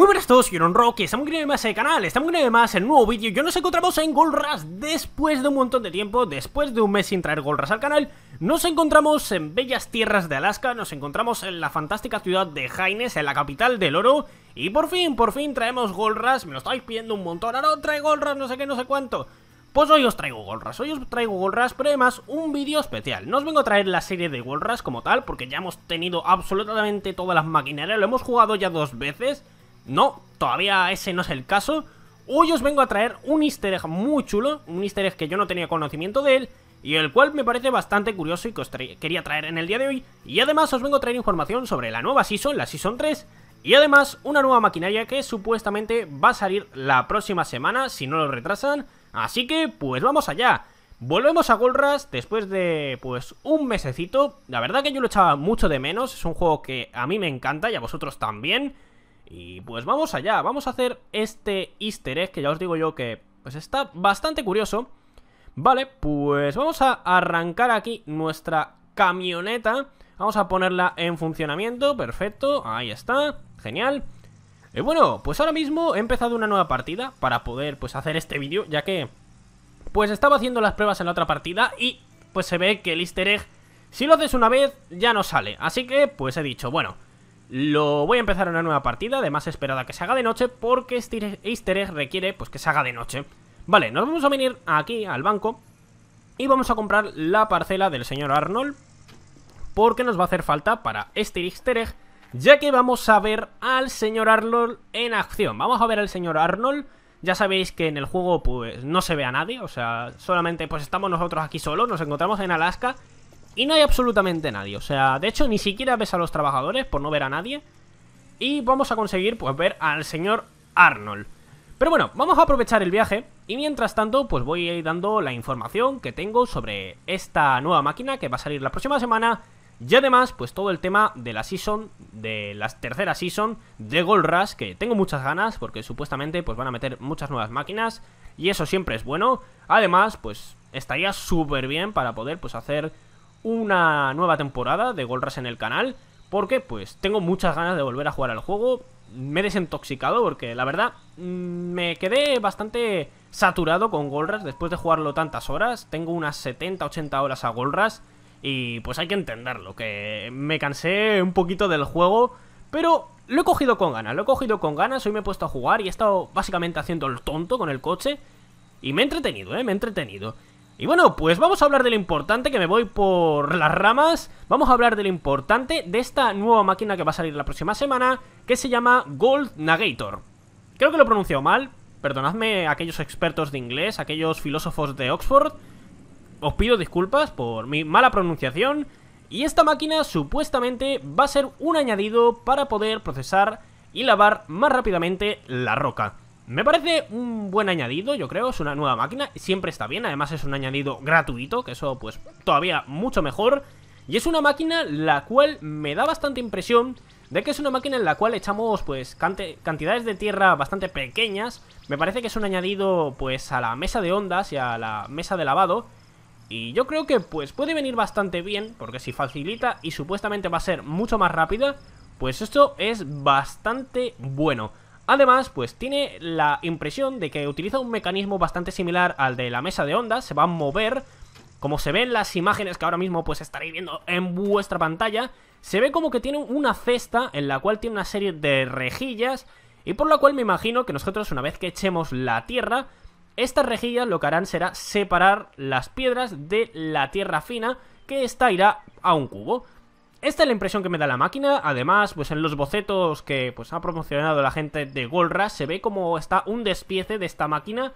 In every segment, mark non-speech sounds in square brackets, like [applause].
Muy buenas a todos, yo soy Rocky, estamos un más el canal, estamos un más en nuevo vídeo Yo nos encontramos en Gold Rush después de un montón de tiempo, después de un mes sin traer Gold Rush al canal Nos encontramos en bellas tierras de Alaska, nos encontramos en la fantástica ciudad de Haines, en la capital del oro Y por fin, por fin traemos Gold Rush, me lo estáis pidiendo un montón, ahora trae traigo Gold Rush, no sé qué, no sé cuánto pues hoy os traigo Gold Rush, hoy os traigo Gold Rush, pero además un vídeo especial. No os vengo a traer la serie de Gold Rush como tal, porque ya hemos tenido absolutamente todas las maquinarias, lo hemos jugado ya dos veces, no, todavía ese no es el caso. Hoy os vengo a traer un easter egg muy chulo, un easter egg que yo no tenía conocimiento de él, y el cual me parece bastante curioso y que os quería traer en el día de hoy. Y además os vengo a traer información sobre la nueva Season, la Season 3, y además una nueva maquinaria que supuestamente va a salir la próxima semana, si no lo retrasan. Así que, pues vamos allá. Volvemos a Gold Rush después de, pues, un mesecito. La verdad que yo lo echaba mucho de menos, es un juego que a mí me encanta y a vosotros también. Y pues vamos allá, vamos a hacer este easter egg que ya os digo yo que pues está bastante curioso. Vale, pues vamos a arrancar aquí nuestra camioneta. Vamos a ponerla en funcionamiento, perfecto, ahí está, genial. Y eh, bueno, pues ahora mismo he empezado una nueva partida para poder pues hacer este vídeo, ya que pues estaba haciendo las pruebas en la otra partida y pues se ve que el easter egg, si lo haces una vez, ya no sale. Así que pues he dicho, bueno, lo voy a empezar una nueva partida, además esperada que se haga de noche, porque este easter egg requiere pues, que se haga de noche. Vale, nos vamos a venir aquí al banco y vamos a comprar la parcela del señor Arnold, porque nos va a hacer falta para este easter egg, ya que vamos a ver al señor Arnold en acción. Vamos a ver al señor Arnold... Ya sabéis que en el juego pues no se ve a nadie, o sea, solamente pues estamos nosotros aquí solos, nos encontramos en Alaska y no hay absolutamente nadie, o sea, de hecho ni siquiera ves a los trabajadores por no ver a nadie. Y vamos a conseguir pues ver al señor Arnold. Pero bueno, vamos a aprovechar el viaje y mientras tanto pues voy a ir dando la información que tengo sobre esta nueva máquina que va a salir la próxima semana y además, pues todo el tema de la season, de la tercera season de Gold Rush, que tengo muchas ganas porque supuestamente pues van a meter muchas nuevas máquinas y eso siempre es bueno. Además, pues estaría súper bien para poder pues hacer una nueva temporada de Gold Rush en el canal, porque pues tengo muchas ganas de volver a jugar al juego, me he desintoxicado porque la verdad mm, me quedé bastante saturado con Gold Rush después de jugarlo tantas horas, tengo unas 70-80 horas a Gold Rush y pues hay que entenderlo, que me cansé un poquito del juego, pero lo he cogido con ganas, lo he cogido con ganas, hoy me he puesto a jugar y he estado básicamente haciendo el tonto con el coche y me he entretenido, eh, me he entretenido. Y bueno, pues vamos a hablar de lo importante, que me voy por las ramas. Vamos a hablar de lo importante de esta nueva máquina que va a salir la próxima semana, que se llama Gold Nagator. Creo que lo he pronunciado mal, perdonadme aquellos expertos de inglés, aquellos filósofos de Oxford. Os pido disculpas por mi mala pronunciación. Y esta máquina supuestamente va a ser un añadido para poder procesar y lavar más rápidamente la roca. Me parece un buen añadido, yo creo, es una nueva máquina, siempre está bien, además es un añadido gratuito, que eso pues todavía mucho mejor. Y es una máquina la cual me da bastante impresión de que es una máquina en la cual echamos pues cantidades de tierra bastante pequeñas. Me parece que es un añadido pues a la mesa de ondas y a la mesa de lavado. Y yo creo que pues puede venir bastante bien, porque si facilita y supuestamente va a ser mucho más rápida, pues esto es bastante bueno. Además, pues tiene la impresión de que utiliza un mecanismo bastante similar al de la mesa de ondas, se va a mover, como se ven las imágenes que ahora mismo pues estaréis viendo en vuestra pantalla, se ve como que tiene una cesta en la cual tiene una serie de rejillas y por la cual me imagino que nosotros una vez que echemos la tierra, estas rejillas lo que harán será separar las piedras de la tierra fina que esta irá a un cubo. Esta es la impresión que me da la máquina, además, pues en los bocetos que pues, ha promocionado la gente de Gold se ve como está un despiece de esta máquina,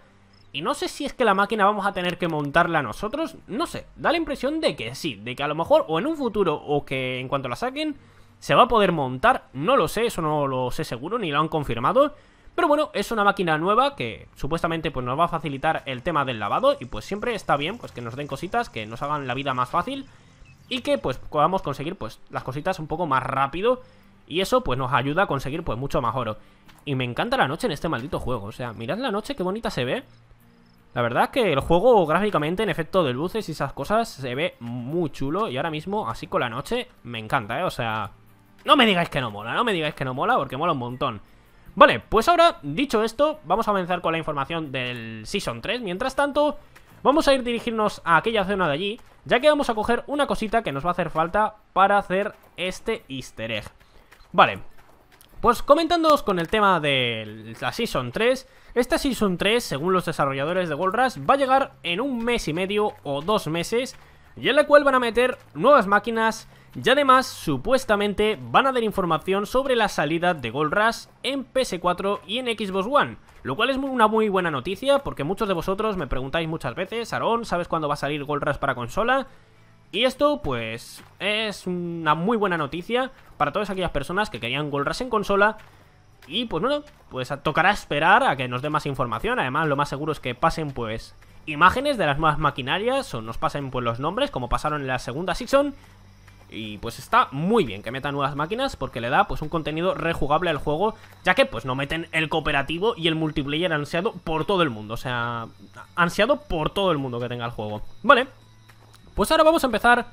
y no sé si es que la máquina vamos a tener que montarla nosotros, no sé, da la impresión de que sí, de que a lo mejor o en un futuro o que en cuanto la saquen, se va a poder montar, no lo sé, eso no lo sé seguro, ni lo han confirmado, pero bueno, es una máquina nueva que supuestamente pues, nos va a facilitar el tema del lavado y pues siempre está bien pues que nos den cositas que nos hagan la vida más fácil y que pues podamos conseguir pues las cositas un poco más rápido y eso pues nos ayuda a conseguir pues mucho más oro. Y me encanta la noche en este maldito juego, o sea, mirad la noche, qué bonita se ve. La verdad es que el juego gráficamente en efecto de luces y esas cosas se ve muy chulo y ahora mismo así con la noche me encanta, ¿eh? O sea, no me digáis que no mola, no me digáis que no mola porque mola un montón. Vale, pues ahora, dicho esto, vamos a comenzar con la información del Season 3. Mientras tanto, Vamos a ir dirigirnos a aquella zona de allí, ya que vamos a coger una cosita que nos va a hacer falta para hacer este easter egg. Vale, pues comentándoos con el tema de la Season 3, esta Season 3, según los desarrolladores de Gold Rush, va a llegar en un mes y medio o dos meses, y en la cual van a meter nuevas máquinas, y además, supuestamente, van a dar información sobre la salida de Gold Rush en PS4 y en Xbox One, lo cual es una muy buena noticia porque muchos de vosotros me preguntáis muchas veces, aaron ¿sabes cuándo va a salir Gold Rush para consola? Y esto, pues, es una muy buena noticia para todas aquellas personas que querían Gold Rush en consola y pues bueno, pues tocará esperar a que nos dé más información. Además, lo más seguro es que pasen pues imágenes de las nuevas maquinarias o nos pasen pues los nombres como pasaron en la segunda season y pues está muy bien que metan nuevas máquinas porque le da pues un contenido rejugable al juego, ya que pues no meten el cooperativo y el multiplayer ansiado por todo el mundo, o sea, ansiado por todo el mundo que tenga el juego. Vale, pues ahora vamos a empezar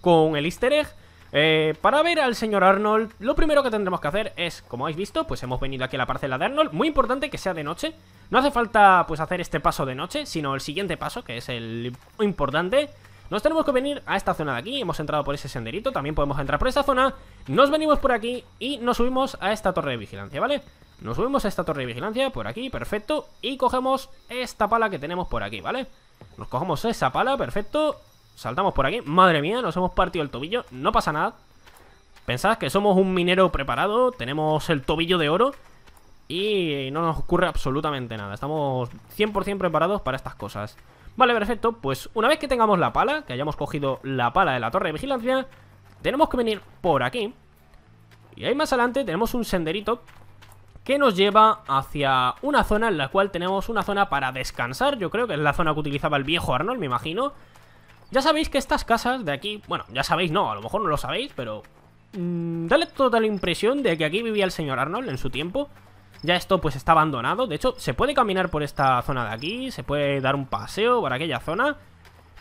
con el easter egg. Eh, para ver al señor Arnold, lo primero que tendremos que hacer es, como habéis visto, pues hemos venido aquí a la parcela de Arnold, muy importante que sea de noche, no hace falta pues hacer este paso de noche, sino el siguiente paso, que es el importante, nos tenemos que venir a esta zona de aquí Hemos entrado por ese senderito, también podemos entrar por esta zona Nos venimos por aquí y nos subimos a esta torre de vigilancia, ¿vale? Nos subimos a esta torre de vigilancia, por aquí, perfecto Y cogemos esta pala que tenemos por aquí, ¿vale? Nos cogemos esa pala, perfecto Saltamos por aquí, madre mía, nos hemos partido el tobillo No pasa nada Pensad que somos un minero preparado Tenemos el tobillo de oro y no nos ocurre absolutamente nada. Estamos 100% preparados para estas cosas. Vale, perfecto, pues una vez que tengamos la pala, que hayamos cogido la pala de la torre de vigilancia, tenemos que venir por aquí. Y ahí más adelante tenemos un senderito que nos lleva hacia una zona en la cual tenemos una zona para descansar. Yo creo que es la zona que utilizaba el viejo Arnold, me imagino. Ya sabéis que estas casas de aquí, bueno, ya sabéis, no, a lo mejor no lo sabéis, pero... Mm, dale toda la impresión de que aquí vivía el señor Arnold en su tiempo. Ya esto pues está abandonado. De hecho, se puede caminar por esta zona de aquí, se puede dar un paseo por aquella zona.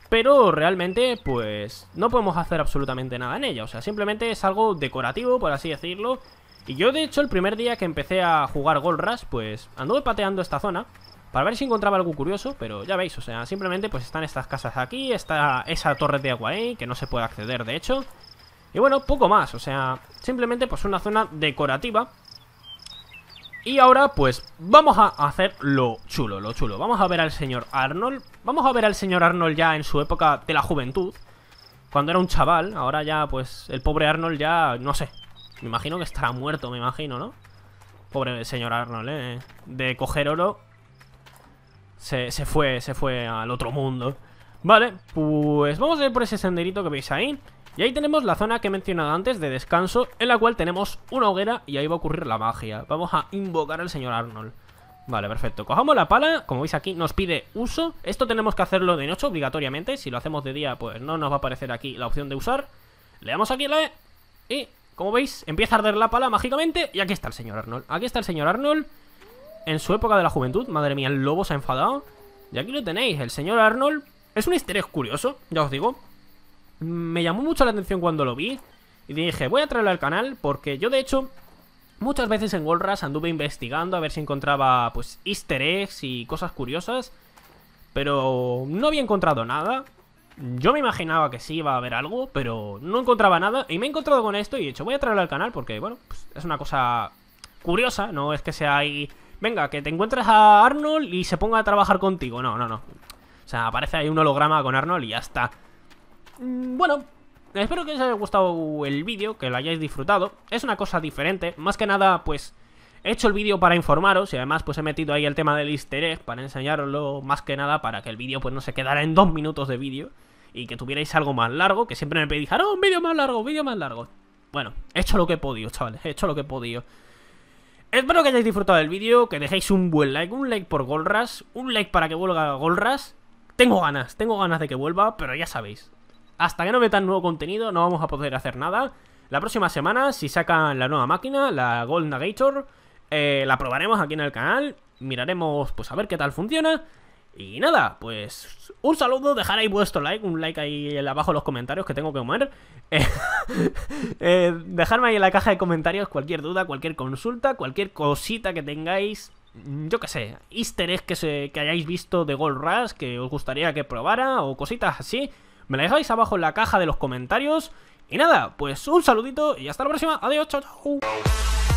Pero realmente pues no podemos hacer absolutamente nada en ella. O sea, simplemente es algo decorativo, por así decirlo. Y yo de hecho el primer día que empecé a jugar Gold Rush pues anduve pateando esta zona. Para ver si encontraba algo curioso, pero ya veis, o sea, simplemente pues están estas casas aquí, está esa torre de agua ahí, que no se puede acceder de hecho. Y bueno, poco más, o sea, simplemente pues una zona decorativa y ahora, pues, vamos a hacer lo chulo, lo chulo. Vamos a ver al señor Arnold. Vamos a ver al señor Arnold ya en su época de la juventud. Cuando era un chaval. Ahora ya, pues, el pobre Arnold ya, no sé. Me imagino que estará muerto, me imagino, ¿no? Pobre señor Arnold, ¿eh? De coger oro. Se, fue, se fue al otro mundo. Vale, pues vamos a ir por ese senderito que veis ahí. Y ahí tenemos la zona que he mencionado antes de descanso, en la cual tenemos una hoguera y ahí va a ocurrir la magia. Vamos a invocar al señor Arnold. Vale, perfecto. Cojamos la pala, como veis aquí nos pide uso. Esto tenemos que hacerlo de noche obligatoriamente. Si lo hacemos de día, pues no nos va a aparecer aquí la opción de usar. Le damos aquí la E y, como veis, empieza a arder la pala mágicamente. Y aquí está el señor Arnold. Aquí está el señor Arnold en su época de la juventud. Madre mía, el lobo se ha enfadado. Y aquí lo tenéis, el señor Arnold. Es un interés curioso, ya os digo me llamó mucho la atención cuando lo vi. Y dije, voy a traerlo al canal porque yo de hecho muchas veces en World anduve investigando a ver si encontraba pues easter eggs y cosas curiosas. Pero no había encontrado nada. Yo me imaginaba que sí iba a haber algo, pero no encontraba nada. Y me he encontrado con esto y he dicho, voy a traerlo al canal porque, bueno, pues, es una cosa curiosa. No es que sea ahí, venga, que te encuentres a Arnold y se ponga a trabajar contigo. No, no, no. O sea, aparece ahí un holograma con Arnold y ya está. Mm, bueno, espero que os haya gustado el vídeo, que lo hayáis disfrutado. Es una cosa diferente, más que nada, pues... He hecho el vídeo para informaros y además pues he metido ahí el tema del easter egg para enseñaroslo más que nada para que el vídeo pues no se quedara en dos minutos de vídeo y que tuvierais algo más largo, que siempre me pedís, ah, un vídeo más largo, un vídeo más largo! Bueno, he hecho lo que he podido, chavales, he hecho lo que he podido. Espero que hayáis disfrutado del vídeo, que dejéis un buen like, un like por Golras, un like para que vuelva Golras. Tengo ganas, tengo ganas de que vuelva, pero ya sabéis, hasta que no metan nuevo contenido no vamos a poder hacer nada. La próxima semana, si sacan la nueva máquina, la Gold Navigator, eh, la probaremos aquí en el canal, miraremos pues a ver qué tal funciona. Y nada, pues un saludo, dejar ahí vuestro like, un like ahí abajo en los comentarios que tengo que comer. [laughs] Eh, eh, dejarme ahí en la caja de comentarios cualquier duda, cualquier consulta, cualquier cosita que tengáis, mm, yo qué sé, easter eggs que, que hayáis visto de Gold Rush que os gustaría que probara o cositas así me la dejáis abajo en la caja de los comentarios. Y nada, pues un saludito y hasta la próxima. Adiós, chao, chao.